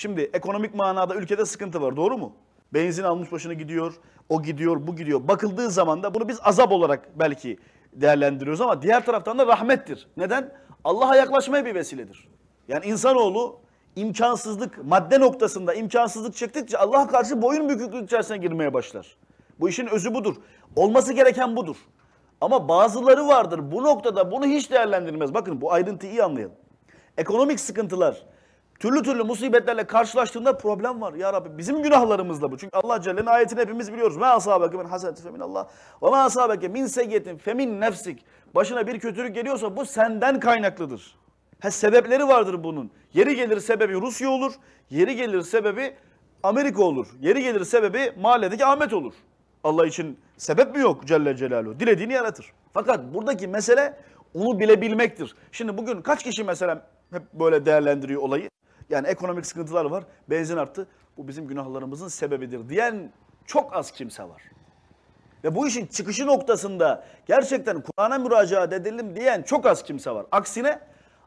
Şimdi ekonomik manada ülkede sıkıntı var doğru mu? Benzin almış başına gidiyor, o gidiyor, bu gidiyor. Bakıldığı zaman da bunu biz azap olarak belki değerlendiriyoruz ama diğer taraftan da rahmettir. Neden? Allah'a yaklaşmaya bir vesiledir. Yani insanoğlu imkansızlık, madde noktasında imkansızlık çektikçe Allah'a karşı boyun büküklük içerisine girmeye başlar. Bu işin özü budur. Olması gereken budur. Ama bazıları vardır bu noktada bunu hiç değerlendirmez. Bakın bu ayrıntıyı iyi anlayalım. Ekonomik sıkıntılar, Türlü türlü musibetlerle karşılaştığında problem var. Ya Rabbi bizim günahlarımızla bu. Çünkü Allah Celle'nin ayetini hepimiz biliyoruz. Ma asabeke min haseneti femin Allah. Ve ma asabeke min seyyetin femin nefsik. Başına bir kötülük geliyorsa bu senden kaynaklıdır. Ha, sebepleri vardır bunun. Yeri gelir sebebi Rusya olur. Yeri gelir sebebi Amerika olur. Yeri gelir sebebi mahalledeki Ahmet olur. Allah için sebep mi yok Celle Celaluhu? Dilediğini yaratır. Fakat buradaki mesele onu bilebilmektir. Şimdi bugün kaç kişi mesela hep böyle değerlendiriyor olayı? Yani ekonomik sıkıntılar var. Benzin arttı. Bu bizim günahlarımızın sebebidir diyen çok az kimse var. Ve bu işin çıkışı noktasında gerçekten Kur'an'a müracaat edelim diyen çok az kimse var. Aksine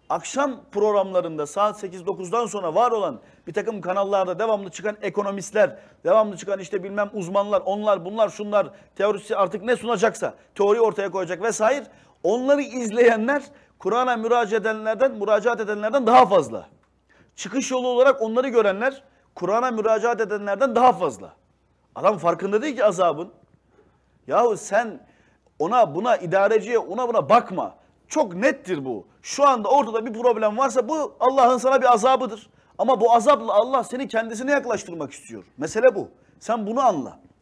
akşam programlarında saat 8-9'dan sonra var olan bir takım kanallarda devamlı çıkan ekonomistler, devamlı çıkan işte bilmem uzmanlar, onlar bunlar şunlar teorisi artık ne sunacaksa teori ortaya koyacak vesaire onları izleyenler Kur'an'a müracaat edenlerden, müracaat edenlerden daha fazla çıkış yolu olarak onları görenler Kur'an'a müracaat edenlerden daha fazla. Adam farkında değil ki azabın. Yahu sen ona buna idareciye ona buna bakma. Çok nettir bu. Şu anda ortada bir problem varsa bu Allah'ın sana bir azabıdır. Ama bu azapla Allah seni kendisine yaklaştırmak istiyor. Mesele bu. Sen bunu anla.